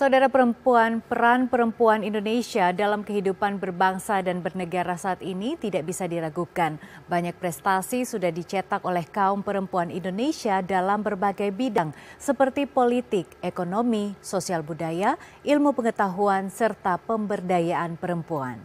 Saudara perempuan, peran perempuan Indonesia dalam kehidupan berbangsa dan bernegara saat ini tidak bisa diragukan. Banyak prestasi sudah dicetak oleh kaum perempuan Indonesia dalam berbagai bidang seperti politik, ekonomi, sosial budaya, ilmu pengetahuan, serta pemberdayaan perempuan.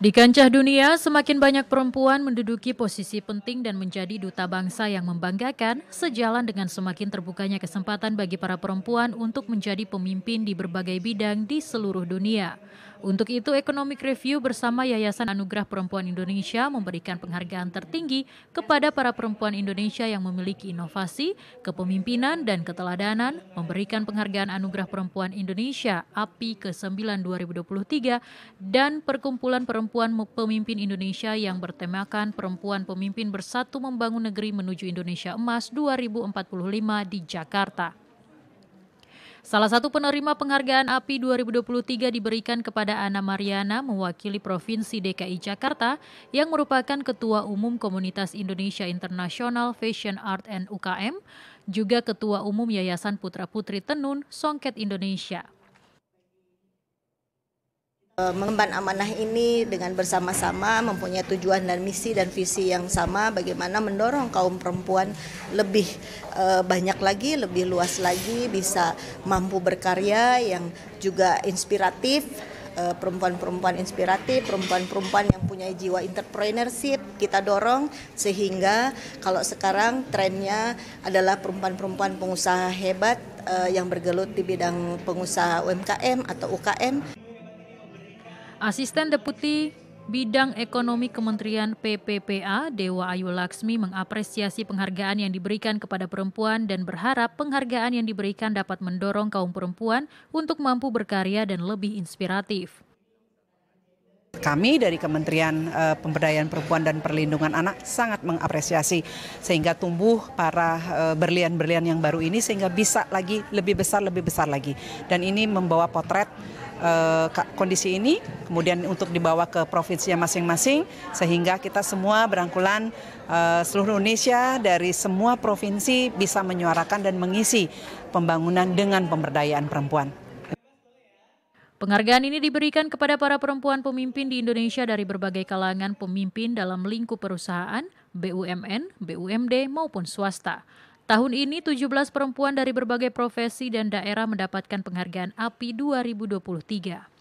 Di kancah dunia, semakin banyak perempuan menduduki posisi penting dan menjadi duta bangsa yang membanggakan, sejalan dengan semakin terbukanya kesempatan bagi para perempuan untuk menjadi pemimpin di berbagai bidang di seluruh dunia. Untuk itu, Economic Review bersama Yayasan Anugerah Perempuan Indonesia memberikan penghargaan tertinggi kepada para perempuan Indonesia yang memiliki inovasi, kepemimpinan, dan keteladanan, memberikan penghargaan Anugerah Perempuan Indonesia API ke-9 2023, dan Perkumpulan Perempuan Pemimpin Indonesia yang bertemakan Perempuan Pemimpin Bersatu Membangun Negeri Menuju Indonesia Emas 2045 di Jakarta. Salah satu penerima penghargaan API 2023 diberikan kepada Ana Mariana mewakili Provinsi DKI Jakarta yang merupakan Ketua Umum Komunitas Indonesia Internasional Fashion Art and UKM, juga Ketua Umum Yayasan Putra Putri Tenun Songket Indonesia. Eh, mengemban amanah ini dengan bersama-sama mempunyai tujuan dan misi dan visi yang sama bagaimana mendorong kaum perempuan lebih eh, banyak lagi, lebih luas lagi bisa mampu berkarya yang juga inspiratif eh, perempuan-perempuan inspiratif, perempuan-perempuan yang punya jiwa entrepreneurship kita dorong sehingga kalau sekarang trennya adalah perempuan-perempuan pengusaha hebat yang bergelut di bidang pengusaha UMKM atau UKM Asisten Deputi Bidang Ekonomi Kementerian PPPA, Dewa Ayu Laksmi mengapresiasi penghargaan yang diberikan kepada perempuan dan berharap penghargaan yang diberikan dapat mendorong kaum perempuan untuk mampu berkarya dan lebih inspiratif. Kami dari Kementerian eh, Pemberdayaan Perempuan dan Perlindungan Anak sangat mengapresiasi sehingga tumbuh para eh, berlian-berlian yang baru ini sehingga bisa lagi lebih besar lebih besar lagi dan ini membawa potret eh, kondisi ini kemudian untuk dibawa ke provinsinya masing-masing sehingga kita semua berangkulan seluruh Indonesia dari semua provinsi bisa menyuarakan dan mengisi pembangunan dengan pemberdayaan perempuan. Penghargaan ini diberikan kepada para perempuan pemimpin di Indonesia dari berbagai kalangan pemimpin dalam lingkup perusahaan, BUMN, BUMD, maupun swasta. Tahun ini 17 perempuan dari berbagai profesi dan daerah mendapatkan penghargaan API 2023.